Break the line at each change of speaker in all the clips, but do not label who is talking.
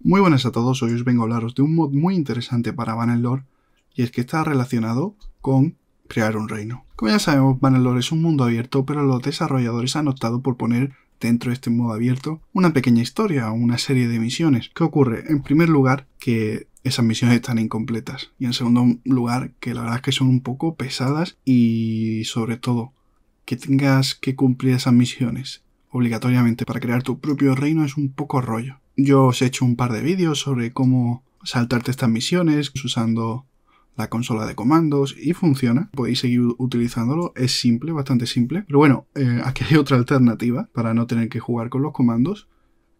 Muy buenas a todos, hoy os vengo a hablaros de un mod muy interesante para Bannerlord y es que está relacionado con crear un reino. Como ya sabemos, Bannerlord es un mundo abierto, pero los desarrolladores han optado por poner dentro de este modo abierto una pequeña historia o una serie de misiones. ¿Qué ocurre? En primer lugar, que esas misiones están incompletas y en segundo lugar, que la verdad es que son un poco pesadas y sobre todo que tengas que cumplir esas misiones obligatoriamente para crear tu propio reino es un poco rollo. Yo os he hecho un par de vídeos sobre cómo saltarte estas misiones usando la consola de comandos y funciona. Podéis seguir utilizándolo, es simple, bastante simple. Pero bueno, eh, aquí hay otra alternativa para no tener que jugar con los comandos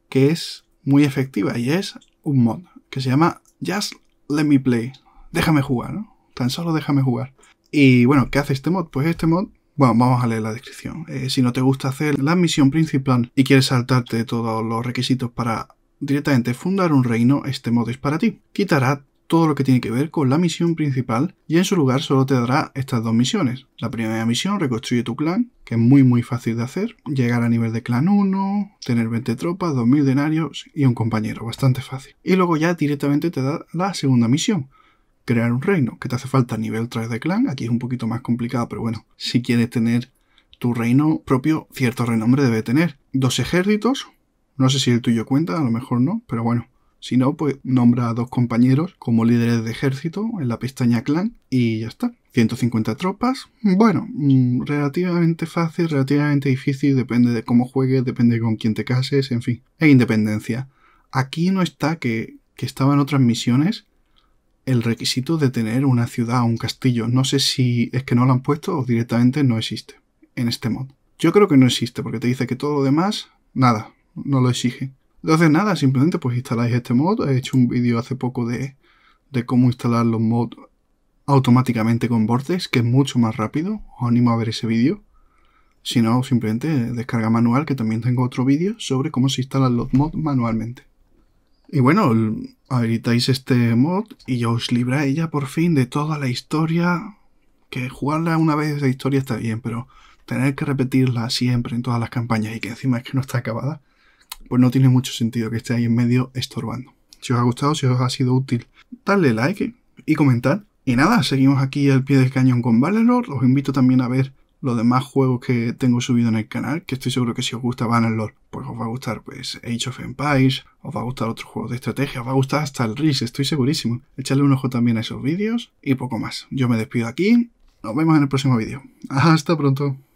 que es muy efectiva y es un mod que se llama Just Let Me Play. Déjame jugar, ¿no? Tan solo déjame jugar. Y bueno, ¿qué hace este mod? Pues este mod bueno, vamos a leer la descripción. Eh, si no te gusta hacer la misión principal y quieres saltarte todos los requisitos para directamente fundar un reino este modo es para ti. Quitará todo lo que tiene que ver con la misión principal y en su lugar solo te dará estas dos misiones. La primera misión, reconstruye tu clan, que es muy muy fácil de hacer, llegar a nivel de clan 1, tener 20 tropas, 2000 denarios y un compañero, bastante fácil. Y luego ya directamente te da la segunda misión, crear un reino, que te hace falta nivel 3 de clan, aquí es un poquito más complicado, pero bueno, si quieres tener tu reino propio, cierto renombre debe tener. Dos ejércitos, no sé si el tuyo cuenta, a lo mejor no, pero bueno. Si no, pues nombra a dos compañeros como líderes de ejército en la pestaña clan y ya está. 150 tropas. Bueno, mm, relativamente fácil, relativamente difícil, depende de cómo juegues, depende con quién te cases, en fin. E independencia. Aquí no está que, que estaba en otras misiones el requisito de tener una ciudad o un castillo. No sé si es que no lo han puesto o directamente no existe en este mod. Yo creo que no existe porque te dice que todo lo demás, nada, no lo exige. hace nada, simplemente pues instaláis este mod. He hecho un vídeo hace poco de, cómo instalar los mods automáticamente con Vortex, que es mucho más rápido. Os animo a ver ese vídeo. Si no, simplemente descarga manual, que también tengo otro vídeo sobre cómo se instalan los mods manualmente. Y bueno, habilitáis este mod y ya os libráis ya por fin de toda la historia. Que jugarla una vez esa historia está bien, pero tener que repetirla siempre en todas las campañas y que encima es que no está acabada, pues no tiene mucho sentido que esté ahí en medio estorbando. Si os ha gustado, si os ha sido útil, darle like y comentar. Y nada, seguimos aquí al pie del cañón con Valorant. Os invito también a ver los demás juegos que tengo subido en el canal, que estoy seguro que si os gusta Valorant, pues os va a gustar pues Age of Empires, os va a gustar otro juego de estrategia, os va a gustar hasta el RIS, estoy segurísimo. Echadle un ojo también a esos vídeos y poco más. Yo me despido aquí, nos vemos en el próximo vídeo. Hasta pronto.